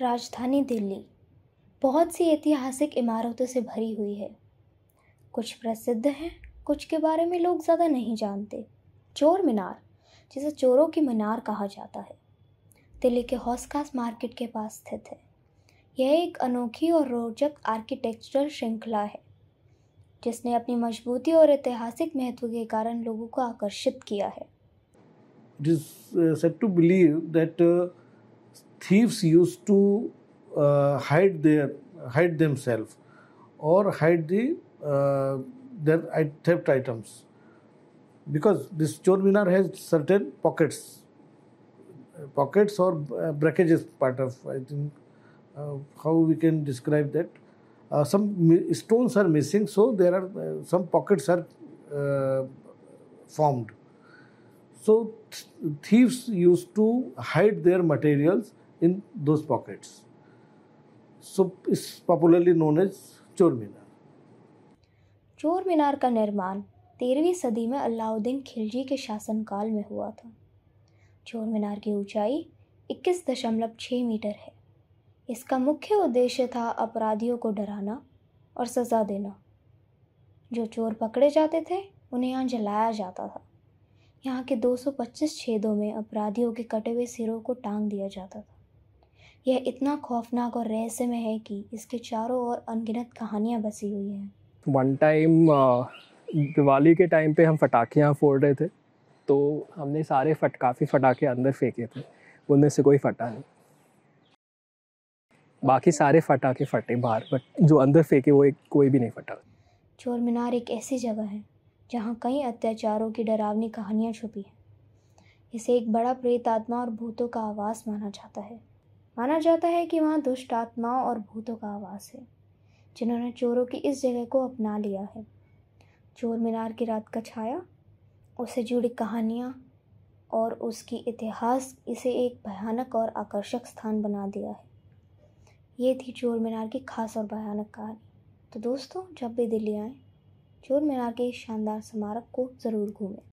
राजधानी दिल्ली बहुत सी ऐतिहासिक इमारतों से भरी हुई है कुछ प्रसिद्ध हैं कुछ के बारे में लोग ज़्यादा नहीं जानते चोर मीनार जिसे चोरों की मीनार कहा जाता है दिल्ली के हौसकास मार्केट के पास स्थित है यह एक अनोखी और रोचक आर्किटेक्चरल श्रृंखला है जिसने अपनी मजबूती और ऐतिहासिक महत्व के कारण लोगों को आकर्षित किया है It is uh, said to thieves used to uh, hide their hide themselves or hide the uh, their theft items because this Chorminar has certain pockets pockets or uh, breakages part of I think uh, how we can describe that uh, some stones are missing so there are uh, some pockets are uh, formed so th- thieves used to hide their materials in those pockets. So it's popularly known as चोर मीनार चोर मीनार का निर्माण तेरहवीं सदी में अलाउद्दीन खिलजी के शासनकाल में हुआ था चोर मीनार की ऊंचाई इक्कीस दशमलव मीटर है इसका मुख्य उद्देश्य था अपराधियों को डराना और सज़ा देना जो चोर पकड़े जाते थे उन्हें यहाँ जलाया जाता था यहाँ के 225 छेदों में अपराधियों के कटे हुए सिरों को टांग दिया जाता था यह इतना खौफनाक और रहस्यमय है कि इसके चारों ओर अनगिनत कहानियाँ बसी हुई हैं वन टाइम uh, दिवाली के टाइम पे हम फटाखियाँ फोड़ रहे थे तो हमने सारे फट काफ़ी फटाखे अंदर फेंके थे उनमें से कोई फटा नहीं बाकी सारे फटाखे फटे बाहर बट जो अंदर फेंके वो एक कोई भी नहीं फटा चोर मीनार एक ऐसी जगह है जहाँ कई अत्याचारों की डरावनी कहानियाँ छुपी हैं इसे एक बड़ा प्रेत आत्मा और भूतों का आवास माना जाता है माना जाता है कि वहाँ दुष्ट आत्माओं और भूतों का आवास है जिन्होंने चोरों की इस जगह को अपना लिया है चोर मीनार की रात का छाया उससे जुड़ी कहानियाँ और उसकी इतिहास इसे एक भयानक और आकर्षक स्थान बना दिया है ये थी चोर मीनार की खास और भयानक कहानी तो दोस्तों जब भी दिल्ली आएँ चोर मीनार के इस शानदार स्मारक को ज़रूर घूमें